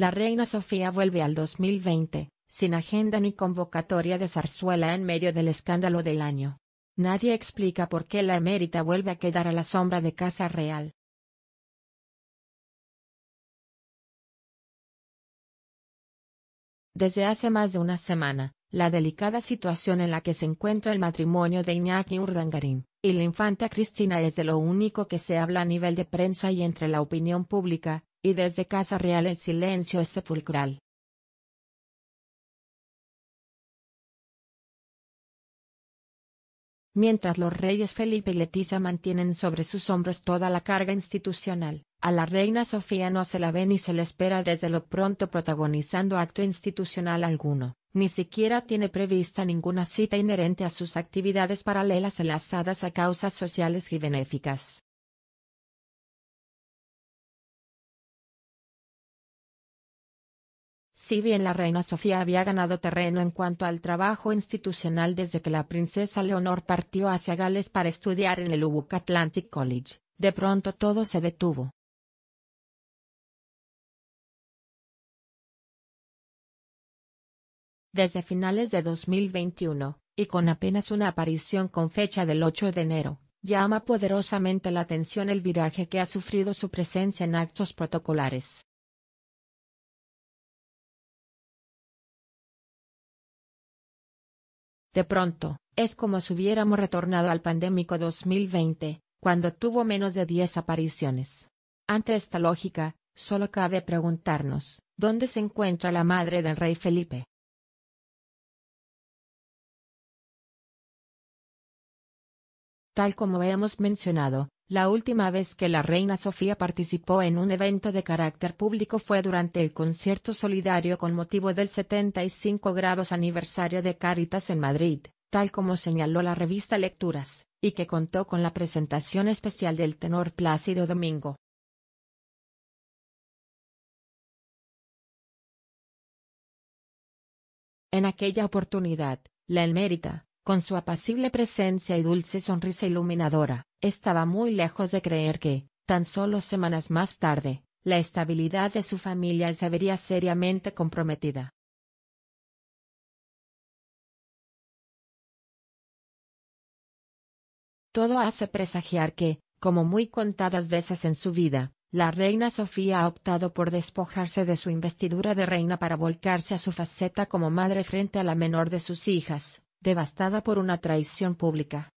La reina Sofía vuelve al 2020, sin agenda ni convocatoria de zarzuela en medio del escándalo del año. Nadie explica por qué la emérita vuelve a quedar a la sombra de Casa Real. Desde hace más de una semana, la delicada situación en la que se encuentra el matrimonio de Iñaki Urdangarín y la infanta Cristina es de lo único que se habla a nivel de prensa y entre la opinión pública, y desde Casa Real el silencio es sepulcral. Mientras los reyes Felipe y Leticia mantienen sobre sus hombros toda la carga institucional, a la reina Sofía no se la ve ni se le espera desde lo pronto protagonizando acto institucional alguno, ni siquiera tiene prevista ninguna cita inherente a sus actividades paralelas enlazadas a causas sociales y benéficas. Si bien la reina Sofía había ganado terreno en cuanto al trabajo institucional desde que la princesa Leonor partió hacia Gales para estudiar en el Ubuk Atlantic College, de pronto todo se detuvo. Desde finales de 2021, y con apenas una aparición con fecha del 8 de enero, llama poderosamente la atención el viraje que ha sufrido su presencia en actos protocolares. De pronto, es como si hubiéramos retornado al pandémico 2020, cuando tuvo menos de 10 apariciones. Ante esta lógica, solo cabe preguntarnos, ¿dónde se encuentra la madre del rey Felipe? Tal como hemos mencionado, la última vez que la reina Sofía participó en un evento de carácter público fue durante el concierto solidario con motivo del 75 grados aniversario de Cáritas en Madrid, tal como señaló la revista Lecturas, y que contó con la presentación especial del tenor Plácido Domingo. En aquella oportunidad, la emérita, con su apacible presencia y dulce sonrisa iluminadora, estaba muy lejos de creer que, tan solo semanas más tarde, la estabilidad de su familia se vería seriamente comprometida. Todo hace presagiar que, como muy contadas veces en su vida, la reina Sofía ha optado por despojarse de su investidura de reina para volcarse a su faceta como madre frente a la menor de sus hijas, devastada por una traición pública.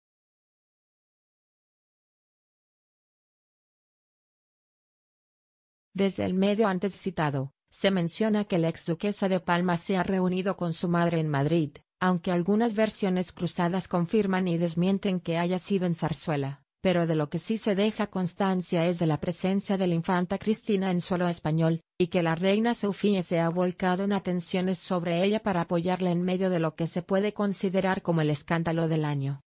Desde el medio antes citado, se menciona que la ex duquesa de Palma se ha reunido con su madre en Madrid, aunque algunas versiones cruzadas confirman y desmienten que haya sido en Zarzuela pero de lo que sí se deja constancia es de la presencia de la infanta Cristina en suelo español, y que la reina Sofía se ha volcado en atenciones sobre ella para apoyarla en medio de lo que se puede considerar como el escándalo del año.